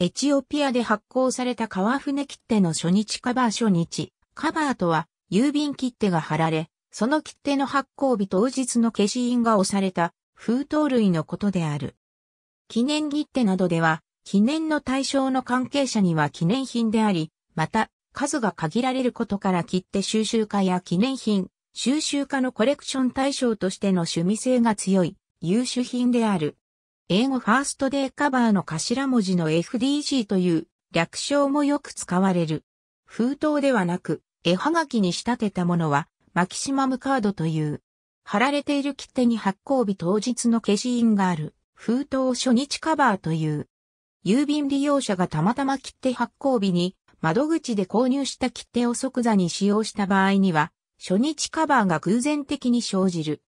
エチオピアで発行された川船切手の初日カバー初日。カバーとは、郵便切手が貼られ、その切手の発行日当日の消印が押された封筒類のことである。記念切手などでは、記念の対象の関係者には記念品であり、また、数が限られることから切手収集家や記念品、収集家のコレクション対象としての趣味性が強い、優秀品である。英語ファーストデーカバーの頭文字の FDG という略称もよく使われる。封筒ではなく、絵はがきに仕立てたものは、マキシマムカードという。貼られている切手に発行日当日の消印がある、封筒初日カバーという。郵便利用者がたまたま切手発行日に、窓口で購入した切手を即座に使用した場合には、初日カバーが偶然的に生じる。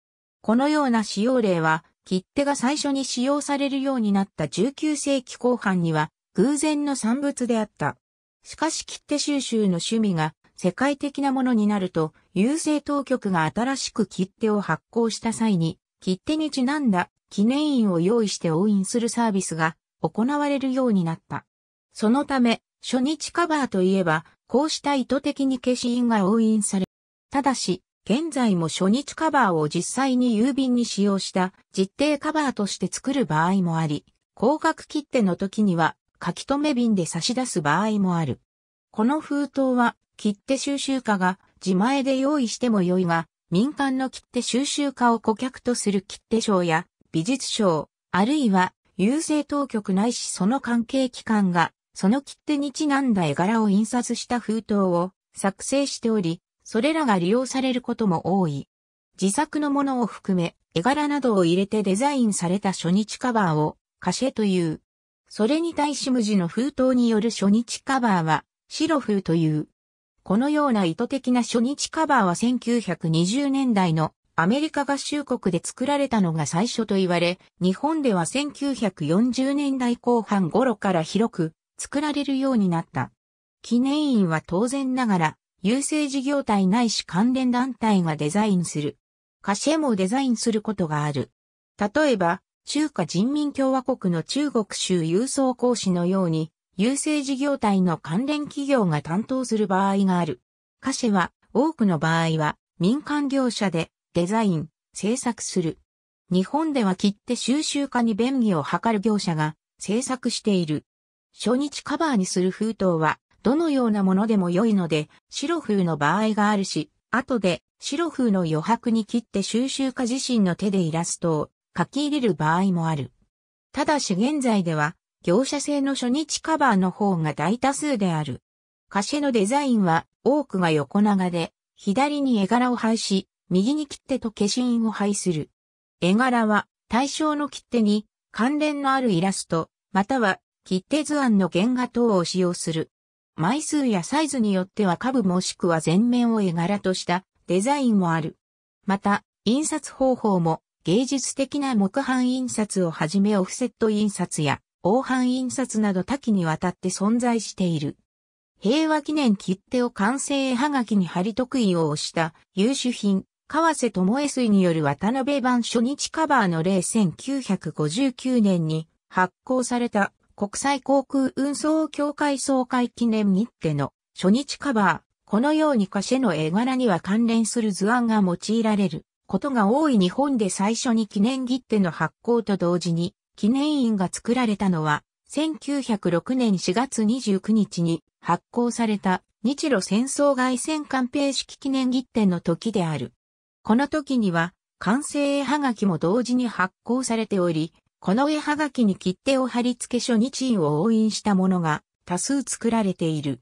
このような使用例は、切手が最初に使用されるようになった19世紀後半には偶然の産物であった。しかし切手収集の趣味が世界的なものになると、郵政当局が新しく切手を発行した際に、切手にちなんだ記念印を用意して押印するサービスが行われるようになった。そのため、初日カバーといえば、こうした意図的に消し印が押印され、ただし、現在も初日カバーを実際に郵便に使用した実定カバーとして作る場合もあり、広角切手の時には書き留め便で差し出す場合もある。この封筒は切手収集家が自前で用意しても良いが、民間の切手収集家を顧客とする切手賞や美術賞、あるいは郵政当局ないしその関係機関がその切手にちなんだ絵柄を印刷した封筒を作成しており、それらが利用されることも多い。自作のものを含め、絵柄などを入れてデザインされた初日カバーを、カシェという。それに対し無地の封筒による初日カバーは、白風という。このような意図的な初日カバーは1920年代のアメリカ合衆国で作られたのが最初と言われ、日本では1940年代後半頃から広く作られるようになった。記念印は当然ながら郵政事業体ないし関連団体がデザインする。カシェもデザインすることがある。例えば、中華人民共和国の中国州郵送講師のように、郵政事業体の関連企業が担当する場合がある。カシェは、多くの場合は、民間業者で、デザイン、制作する。日本では切手収集家に便宜を図る業者が制作している。初日カバーにする封筒はどのようなものでも良いので、白風の場合があるし、後で白風の余白に切って収集家自身の手でイラストを書き入れる場合もある。ただし現在では、業者製の初日カバーの方が大多数である。カシェのデザインは多くが横長で、左に絵柄を配し、右に切手と消印を配する。絵柄は対象の切手に関連のあるイラスト、または切手図案の原画等を使用する。枚数やサイズによっては下部もしくは全面を絵柄としたデザインもある。また、印刷方法も芸術的な木版印刷をはじめオフセット印刷や黄版印刷など多岐にわたって存在している。平和記念切手を完成絵はがきに貼り得意を押した優秀品、川瀬智恵水による渡辺版初日カバーの例1959年に発行された国際航空運送協会総会記念日程の初日カバー。このようにシェの絵柄には関連する図案が用いられることが多い日本で最初に記念切手の発行と同時に記念印が作られたのは1906年4月29日に発行された日露戦争外戦官兵式記念切手の時である。この時には完成絵はがきも同時に発行されており、この絵はがきに切手を貼り付け初日印を押印したものが多数作られている。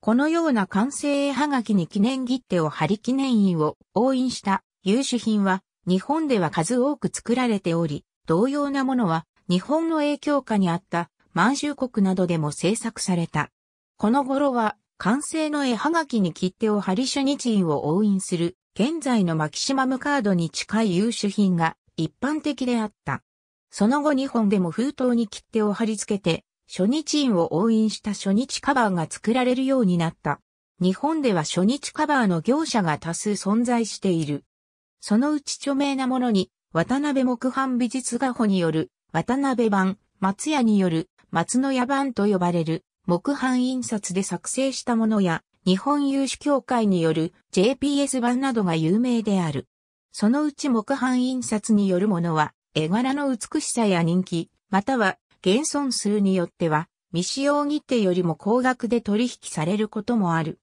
このような完成絵はがきに記念切手を貼り記念印を押印した優秀品は日本では数多く作られており、同様なものは日本の影響下にあった満州国などでも制作された。この頃は完成の絵はがきに切手を貼り初日印を押印する現在のマキシマムカードに近い優秀品が一般的であった。その後日本でも封筒に切手を貼り付けて、初日印を押印した初日カバーが作られるようになった。日本では初日カバーの業者が多数存在している。そのうち著名なものに、渡辺木版美術画法による、渡辺版、松屋による、松の屋版と呼ばれる、木版印刷で作成したものや、日本有志協会による JPS 版などが有名である。そのうち木版印刷によるものは、絵柄の美しさや人気、または現存数によっては未使用切手よりも高額で取引されることもある。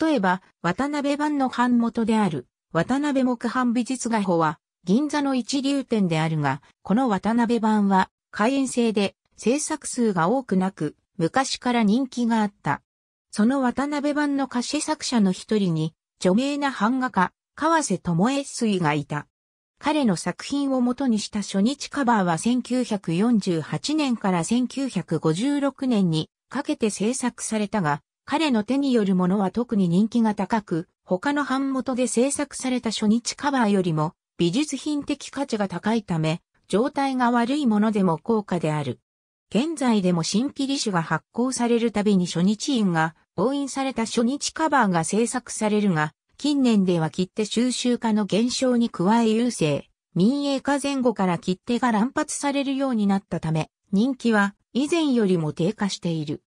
例えば、渡辺版の版元である、渡辺木版美術画法は、銀座の一流店であるが、この渡辺版は、開園制で、制作数が多くなく、昔から人気があった。その渡辺版の歌詞作者の一人に、著名な版画家、川瀬智恵水がいた。彼の作品を元にした初日カバーは1948年から1956年にかけて制作されたが、彼の手によるものは特に人気が高く、他の版元で制作された初日カバーよりも美術品的価値が高いため、状態が悪いものでも高価である。現在でも新規利種が発行されるたびに初日印が押印された初日カバーが制作されるが、近年では切手収集家の減少に加え優勢、民営化前後から切手が乱発されるようになったため、人気は以前よりも低下している。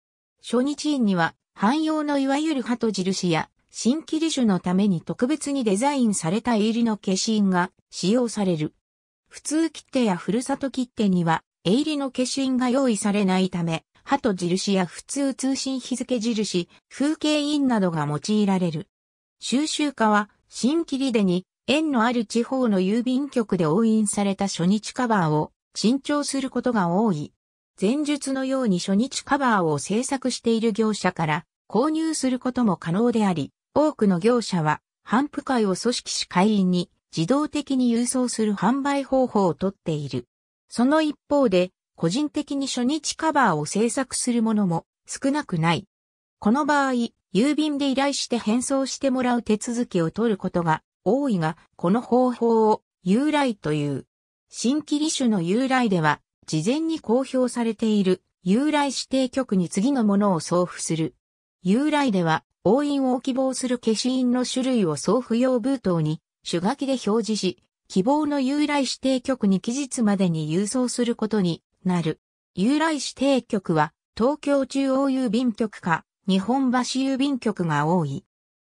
初日院には、汎用のいわゆる鳩印や、新切り種のために特別にデザインされた入りの消印が使用される。普通切手やふるさと切手には、絵入りの消印が用意されないため、鳩印や普通通信日付印、風景印などが用いられる。収集家は、新霧出に、縁のある地方の郵便局で押印された初日カバーを、新調することが多い。前述のように初日カバーを制作している業者から購入することも可能であり、多くの業者は、販布会を組織し会員に自動的に郵送する販売方法をとっている。その一方で、個人的に初日カバーを制作するものも少なくない。この場合、郵便で依頼して返送してもらう手続きを取ることが多いが、この方法を由来という。新規利種の由来では、事前に公表されている由来指定局に次のものを送付する。由来では、押印を希望する消し印の種類を送付用封筒に手書きで表示し、希望の由来指定局に期日までに郵送することになる。由来指定局は東京中央郵便局か日本橋郵便局が多い。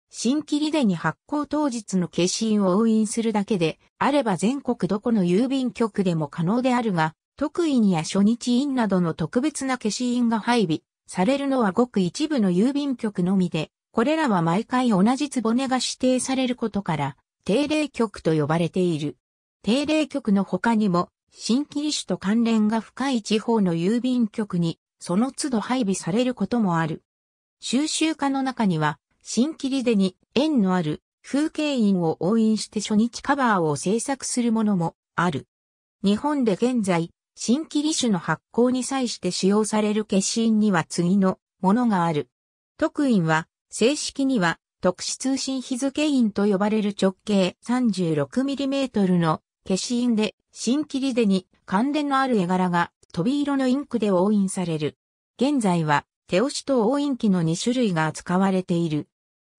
新規利でに発行当日の消印を押印するだけで、あれば全国どこの郵便局でも可能であるが、特異にや初日印などの特別な消印が配備されるのはごく一部の郵便局のみで、これらは毎回同じ壺根が指定されることから、定例局と呼ばれている。定例局の他にも、新規利種と関連が深い地方の郵便局に、その都度配備されることもある。収集家の中には、新切りに縁のある風景印を応印して初日カバーを制作するものもある。日本で現在、新切り種の発行に際して使用される消印には次のものがある。特印は、正式には特殊通信日付印と呼ばれる直径 36mm の消印で、新切り手に関連のある絵柄が飛び色のインクで押印される。現在は手押しと押印機の2種類が扱われている。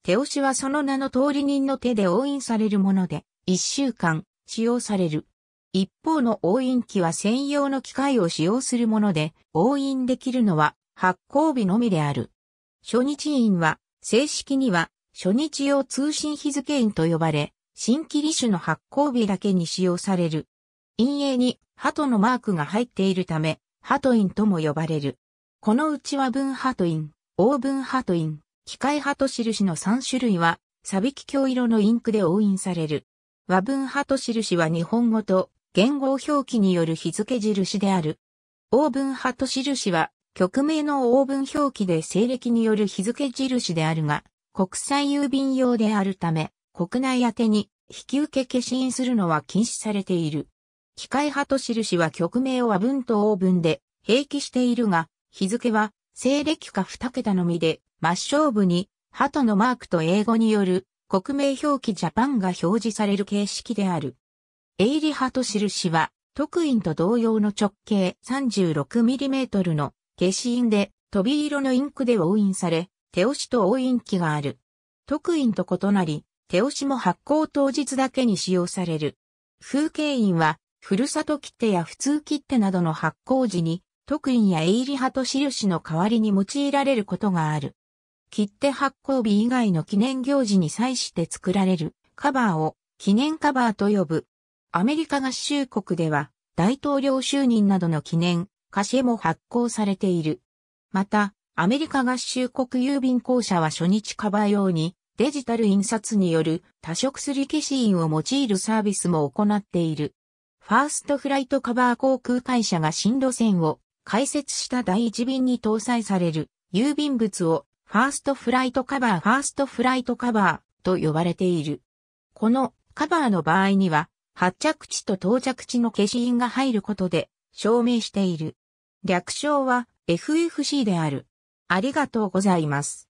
手押しはその名の通り人の手で押印されるもので、1週間使用される。一方の押印機は専用の機械を使用するもので、押印できるのは発行日のみである。初日印は、正式には初日用通信日付印と呼ばれ、新規利種の発行日だけに使用される。陰影に鳩のマークが入っているため、鳩印とも呼ばれる。このうちは分派と印、オーブン派と印、機械派と印の3種類は、サビキ教色のインクで押印される。和文派と印は日本語と言語表記による日付印である。オーブン派と印は曲名のオーブン表記で西暦による日付印であるが、国際郵便用であるため、国内宛に引受消印するのは禁止されている。機械派と印は曲名を和文とオーブンで併記しているが、日付は、西暦か二桁のみで、末勝部に、鳩のマークと英語による、国名表記ジャパンが表示される形式である。エイリハと印は、特印と同様の直径 36mm の消し印で、飛び色のインクで押印され、手押しと押印機がある。特印と異なり、手押しも発行当日だけに使用される。風景印は、ふるさと切手や普通切手などの発行時に特印や営利派と印の代わりに用いられることがある。切手発行日以外の記念行事に際して作られるカバーを記念カバーと呼ぶ。アメリカ合衆国では大統領就任などの記念、歌詞も発行されている。また、アメリカ合衆国郵便公社は初日カバー用にデジタル印刷による多色すり消し印を用いるサービスも行っている。ファーストフライトカバー航空会社が新路線を開設した第一便に搭載される郵便物をファーストフライトカバー、ファーストフライトカバーと呼ばれている。このカバーの場合には発着地と到着地の消印が入ることで証明している。略称は FFC である。ありがとうございます。